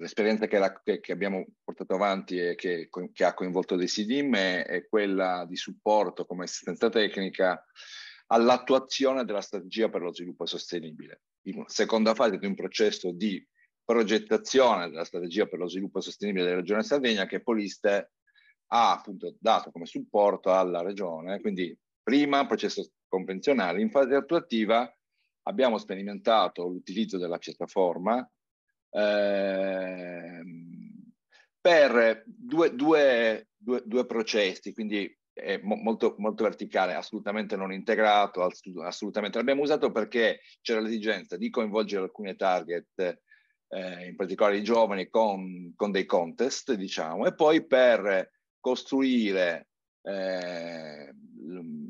L'esperienza che, la, che, che, abbiamo portato avanti e che, che ha coinvolto dei CDIM è, è, quella di supporto come assistenza tecnica all'attuazione della strategia per lo sviluppo sostenibile. In seconda fase di un processo di progettazione della strategia per lo sviluppo sostenibile della Regione Sardegna che Poliste ha appunto dato come supporto alla Regione, quindi prima processo convenzionale, in fase attuativa abbiamo sperimentato l'utilizzo della piattaforma Ehm, per due, due, due, due processi, quindi molto, molto verticale, assolutamente non integrato, assolutamente l'abbiamo usato perché c'era l'esigenza di coinvolgere alcune target, eh, in particolare i giovani, con, con, dei contest, diciamo, e poi per costruire eh,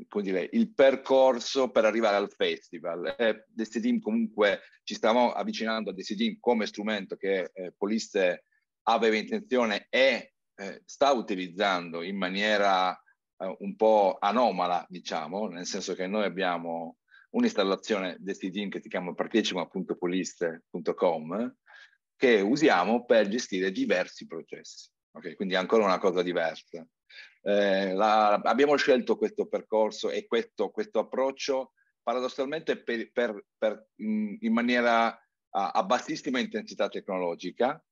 come dire, il percorso per arrivare al festival. Eh, Destiny comunque ci stavamo avvicinando a Destiny come strumento che eh, Poliste aveva intenzione e eh, sta utilizzando in maniera eh, un po' anomala, diciamo, nel senso che noi abbiamo un'installazione Destiny che si chiama partecipa.poliste.com che usiamo per gestire diversi processi. Okay? Quindi ancora una cosa diversa. Eh, la, abbiamo scelto questo percorso e questo, questo approccio paradossalmente per, per, per in maniera a, a, bassissima intensità tecnologica,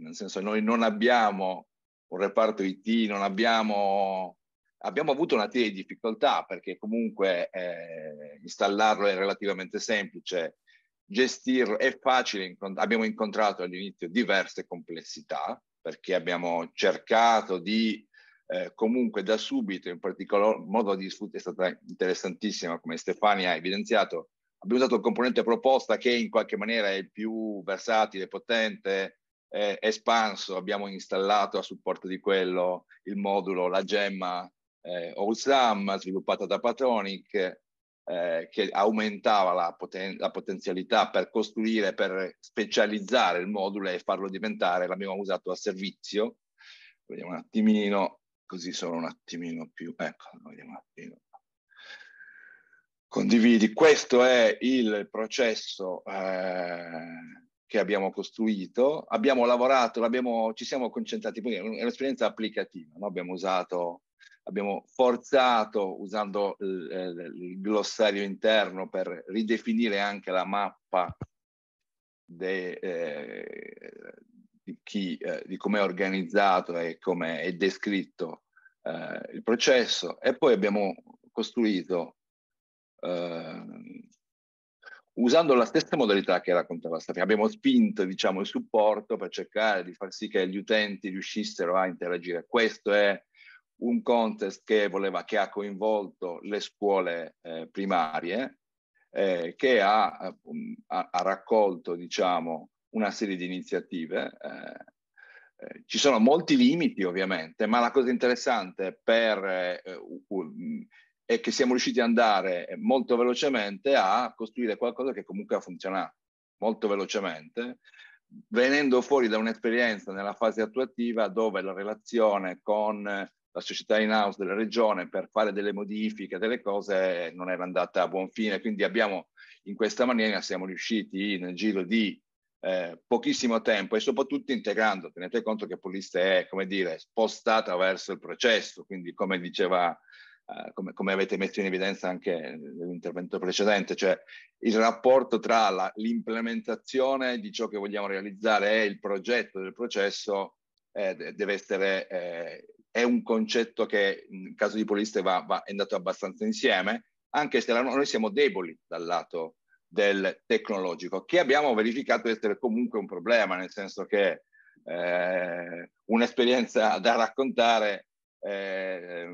nel senso noi non abbiamo un reparto IT, non abbiamo, abbiamo avuto una serie di difficoltà perché comunque eh, installarlo è relativamente semplice, gestirlo è facile, incont- abbiamo incontrato all'inizio diverse complessità perché abbiamo cercato di eh, comunque da subito, in particolar modo la disputa è stata interessantissima, come Stefania ha evidenziato, abbiamo usato il componente proposta che in qualche maniera è il più versatile, potente, eh, espanso, abbiamo installato a supporto di quello il modulo, la gemma eh, OSAM sviluppata da Patronic eh, che aumentava la, poten- la, potenzialità per costruire, per specializzare il modulo e farlo diventare, l'abbiamo usato a servizio. Vediamo un attimino, così solo un attimino più... Ecco, vediamo un attimo. Condividi. Questo è il processo eh, che abbiamo costruito. Abbiamo lavorato, ci siamo concentrati, poi è un'esperienza applicativa, no? abbiamo usato abbiamo forzato usando il, il, glossario interno per ridefinire anche la mappa de, eh, di, chi, eh, di come è organizzato e come è descritto eh, il processo e poi abbiamo costruito eh, usando la stessa modalità che raccontava Stefano, abbiamo spinto diciamo, il supporto per cercare di far sì che gli utenti riuscissero a interagire. Questo è un contest che, voleva, che ha coinvolto le scuole eh, primarie, eh, che ha, eh, ha, ha raccolto diciamo, una serie di iniziative. Eh, eh, ci sono molti limiti ovviamente, ma la cosa interessante per, eh, è che siamo riusciti ad andare molto velocemente a costruire qualcosa che comunque ha funzionato, molto velocemente, venendo fuori da un'esperienza nella fase attuativa dove la relazione con la società in house della regione per fare delle modifiche, delle cose non era andata a buon fine, quindi abbiamo in questa maniera siamo riusciti nel giro di eh, pochissimo tempo e soprattutto integrando, tenete conto che Poliste è, come dire, spostata verso il processo, quindi come diceva, eh, come, come, avete messo in evidenza anche nell'intervento precedente, cioè il rapporto tra la, l'implementazione di ciò che vogliamo realizzare e il progetto del processo eh, deve essere, eh, è un concetto che in caso di Poliste va, va, è andato abbastanza insieme, anche se la, noi siamo deboli dal lato del tecnologico, che abbiamo verificato essere comunque un problema, nel senso che eh, un'esperienza da raccontare, eh,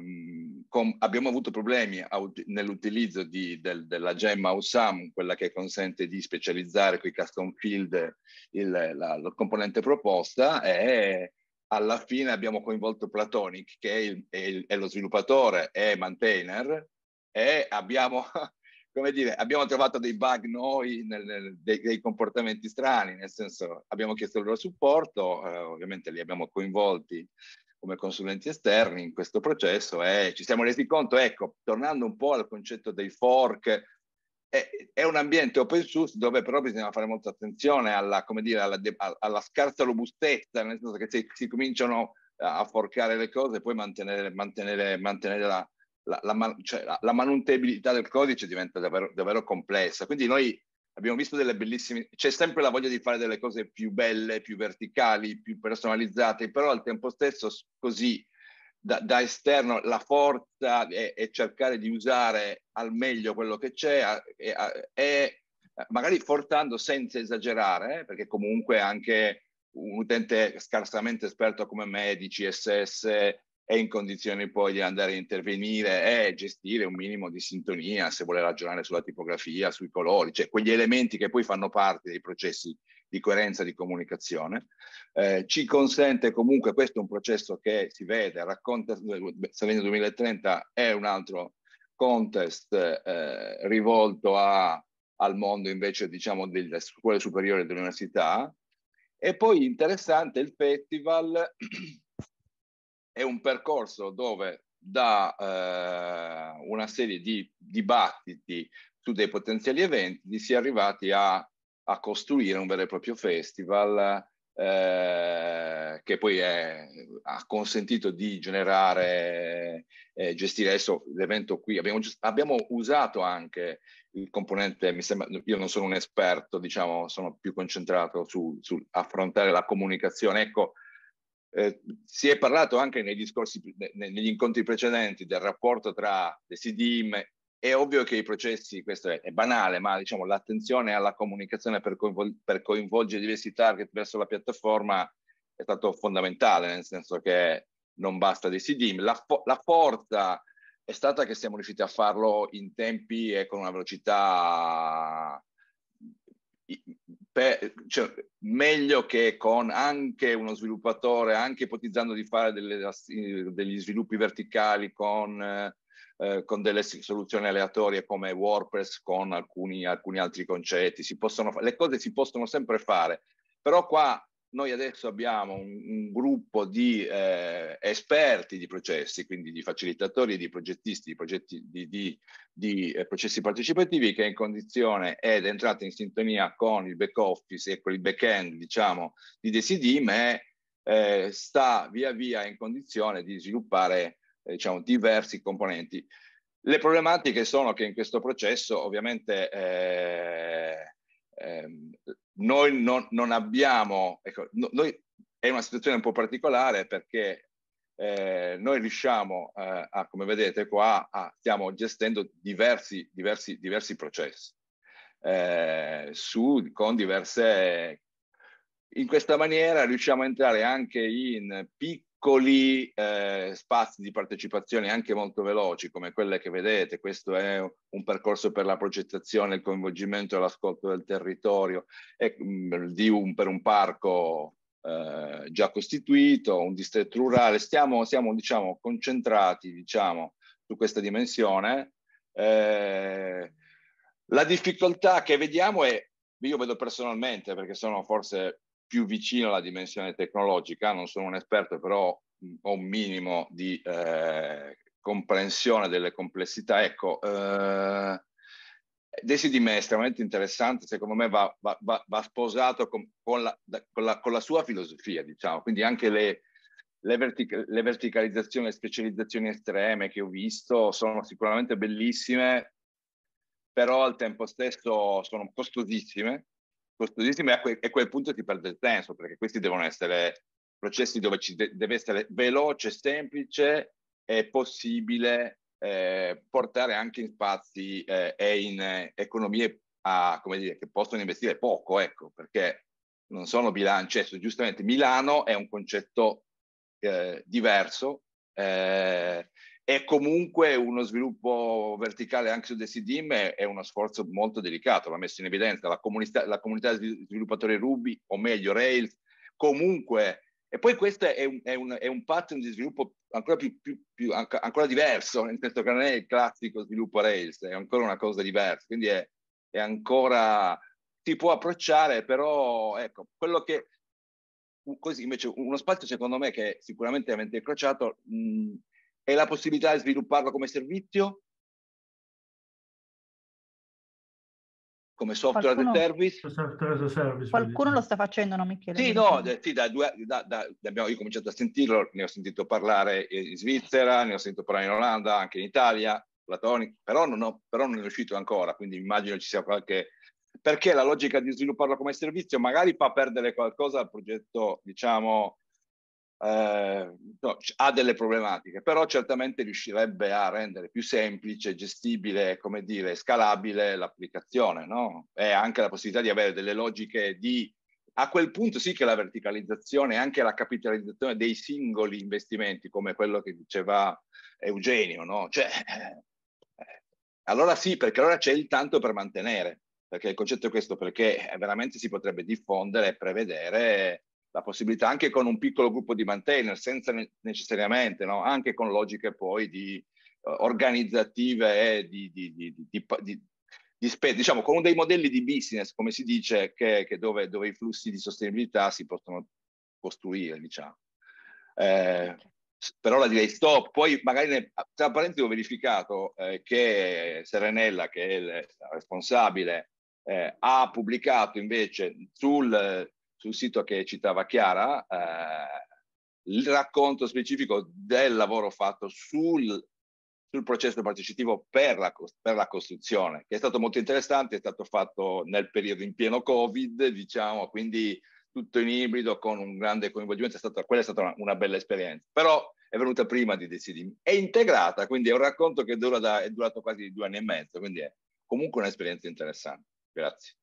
con, abbiamo avuto problemi nell'utilizzo di, del, della gemma USAM, quella che consente di specializzare con i custom field il, la, la, componente proposta e alla fine abbiamo coinvolto Platonic, che è, il, è, il, è lo sviluppatore e maintainer, e abbiamo come dire, abbiamo trovato dei bug noi, nel, nel, dei, dei, comportamenti strani, nel senso abbiamo chiesto il loro supporto, eh, ovviamente li abbiamo coinvolti come consulenti esterni in questo processo e ci siamo resi conto, ecco, tornando un po' al concetto dei fork, è, è un ambiente open source dove però bisogna fare molta attenzione alla, come dire, alla, de, alla scarsa robustezza, nel senso che se si cominciano a forcare le cose e poi mantenere, mantenere, mantenere la, la, la, cioè, la manutenibilità del codice diventa davvero, davvero, complessa. Quindi noi abbiamo visto delle bellissime, c'è sempre la voglia di fare delle cose più belle, più verticali, più personalizzate, però al tempo stesso così da, da esterno la forza è, e, cercare di usare al meglio quello che c'è e, e eh, magari forzando senza esagerare, eh, perché comunque anche un utente scarsamente esperto come me di CSS è in condizione poi di andare a intervenire e gestire un minimo di sintonia se vuole ragionare sulla tipografia, sui colori, cioè quegli elementi che poi fanno parte dei processi di coerenza di comunicazione. Eh, ci consente comunque, questo è un processo che si vede, racconta Salerno 2030 è un altro contest eh, rivolto a, al mondo invece diciamo delle scuole superiori dell'università e poi interessante il festival è un percorso dove da eh, una serie di dibattiti su dei potenziali eventi si è arrivati a, a costruire un vero e proprio festival eh, che poi è, ha consentito di generare e eh, gestire adesso l'evento qui. Abbiamo, abbiamo, usato anche il componente, mi sembra, io non sono un esperto, diciamo, sono più concentrato su, su affrontare la comunicazione. Ecco, eh, si è parlato anche discorsi, negli incontri precedenti del rapporto tra le CDIM. È ovvio che i processi, questo è, è banale, ma diciamo, l'attenzione alla comunicazione per, coinvol- per, coinvolgere diversi target verso la piattaforma è stato fondamentale, nel senso che non basta dei CDIM. La, fo- la forza è stata che siamo riusciti a farlo in tempi e con una velocità per, cioè, meglio che con anche uno sviluppatore, anche ipotizzando di fare delle, degli sviluppi verticali con, eh, eh con, delle soluzioni aleatorie come WordPress, con alcuni, alcuni altri concetti. Si Possono, le cose si possono sempre fare, però qua noi adesso abbiamo un, un gruppo di eh, esperti di processi, quindi di facilitatori, di progettisti, di, progetti, di, di, di eh, processi partecipativi che è in condizione ed è entrata in sintonia con il back office e con il back end, diciamo, di Desidim e eh, sta via via in condizione di sviluppare eh, diciamo, diversi componenti. Le problematiche sono che in questo processo ovviamente eh, noi non, non abbiamo, ecco, no, noi, è una situazione un po' particolare perché eh, noi riusciamo, eh, a, come vedete qua, a, stiamo gestendo diversi, diversi, diversi processi eh, su, con diverse... In questa maniera riusciamo a entrare anche in piccoli piccoli eh, spazi di partecipazione anche molto veloci come quelle che vedete, questo è un percorso per la progettazione, il coinvolgimento e l'ascolto del territorio e, mh, mm, di un, per un parco eh, già costituito, un distretto rurale, stiamo, siamo diciamo, concentrati diciamo, su questa dimensione. Eh, la difficoltà che vediamo è, io vedo personalmente perché sono forse più vicino alla dimensione tecnologica, non sono un esperto, però ho un minimo di eh, comprensione delle complessità. Ecco, eh, Desi di me è estremamente interessante, secondo me va, va, va, va sposato con, con, la, con, la, con, la, sua filosofia, diciamo, quindi anche le, le, vertic- le verticalizzazioni, le specializzazioni estreme che ho visto sono sicuramente bellissime, però al tempo stesso sono costosissime costosissime e a, que- a quel punto ti perde il senso perché questi devono essere processi dove ci de- deve essere veloce, semplice e possibile eh, portare anche in spazi eh, e in eh, economie a, come dire, che possono investire poco, ecco, perché non sono bilanci. Cioè, Adesso, giustamente Milano è un concetto eh, diverso Eh, è comunque uno sviluppo verticale anche su DCDIM è, è uno sforzo molto delicato, l'ha messo in evidenza la comunità, la comunità di sviluppatori Ruby, o meglio Rails, comunque, e poi questo è un, è un, è un pattern di sviluppo ancora, più, più, più, ancora diverso, nel senso che non è il classico sviluppo Rails, è ancora una cosa diversa, quindi è, è ancora, si può approcciare, però ecco, quello che, così invece uno spazio secondo me che sicuramente avete incrociato, mh, e la possibilità di svilupparlo come servizio? Come software qualcuno, as a service? Software as a service qualcuno lo sta facendo, no Michele? Sì, no, sì, da due, da, da, abbiamo, io ho cominciato a sentirlo, ne ho sentito parlare in Svizzera, ne ho sentito parlare in Olanda, anche in Italia, Platonic, però non, ho, però non è uscito ancora, quindi immagino ci sia qualche... Perché la logica di svilupparlo come servizio magari fa perdere qualcosa al progetto, diciamo, eh, no, ha delle problematiche, però certamente riuscirebbe a rendere più semplice, gestibile, come dire, scalabile l'applicazione, no? E anche la possibilità di avere delle logiche di... A quel punto sì che la verticalizzazione e anche la capitalizzazione dei singoli investimenti, come quello che diceva Eugenio, no? Cioè, eh, allora sì, perché allora c'è il tanto per mantenere, perché il concetto è questo, perché veramente si potrebbe diffondere e prevedere la possibilità anche con un piccolo gruppo di maintainer, senza necessariamente, no? anche con logiche poi di uh, organizzative e di, di, di, di, di spesa, diciamo con dei modelli di business, come si dice, che, che dove, dove, i flussi di sostenibilità si possono costruire, diciamo. Eh, okay. Certo. Per ora direi stop, poi magari ne, tra parentesi ho verificato eh, che Serenella, che è il responsabile, eh, ha pubblicato invece sul sul sito che citava Chiara, eh, il racconto specifico del lavoro fatto sul, sul processo partecipativo per la, per la, costruzione, che è stato molto interessante, è stato fatto nel periodo in pieno Covid, diciamo, quindi tutto in ibrido con un grande coinvolgimento, è stata, quella è stata una, una, bella esperienza, però è venuta prima di Decidim, è integrata, quindi è un racconto che dura da, è durato quasi due anni e mezzo, quindi è comunque un'esperienza interessante. Grazie.